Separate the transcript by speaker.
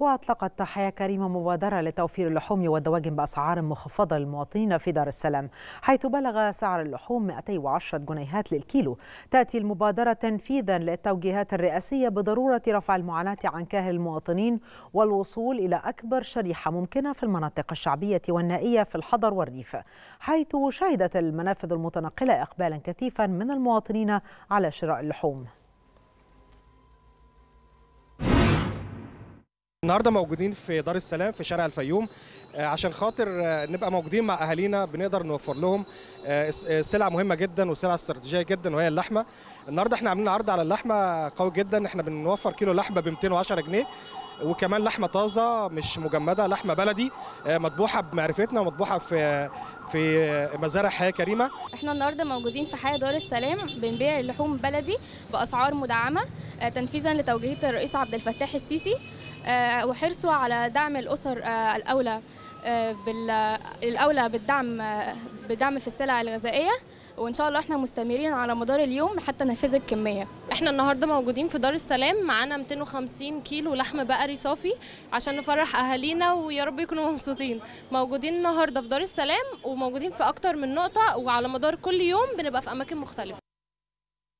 Speaker 1: وأطلقت تحيا كريمة مبادرة لتوفير اللحوم والدواجن بأسعار مخفضة للمواطنين في دار السلام حيث بلغ سعر اللحوم 210 جنيهات للكيلو تأتي المبادرة تنفيذا للتوجيهات الرئاسية بضرورة رفع المعاناة عن كاهل المواطنين والوصول إلى أكبر شريحة ممكنة في المناطق الشعبية والنائية في الحضر والريف حيث شهدت المنافذ المتنقلة إقبالا كثيفا من المواطنين على شراء اللحوم
Speaker 2: النهارده موجودين في دار السلام في شارع الفيوم آه، عشان خاطر آه، نبقى موجودين مع اهالينا بنقدر نوفر لهم آه، سلعه مهمه جدا وسلعه استراتيجيه جدا وهي اللحمه النهارده احنا عاملين عرض على اللحمه قوي جدا احنا بنوفر كيلو لحمه ب 210 جنيه وكمان لحمه طازه مش مجمده لحمه بلدي مطبوحه بمعرفتنا ومطبوحه في في مزارع حياه كريمه
Speaker 3: احنا النهارده موجودين في حياه دار السلام بنبيع اللحوم بلدي باسعار مدعمه تنفيذا لتوجيهات الرئيس عبد الفتاح السيسي آه، وحرصوا على دعم الأسر آه، الأولى آه، الأولى بالدعم بدعم في السلع الغذائية وان شاء الله احنا مستمرين على مدار اليوم حتى ننفذ الكميه احنا النهارده موجودين في دار السلام معانا 250 كيلو لحم بقري صافي
Speaker 4: عشان نفرح اهالينا ويا رب يكونوا مبسوطين موجودين النهارده في دار السلام وموجودين في اكتر من نقطه وعلى مدار كل يوم بنبقى في اماكن مختلفه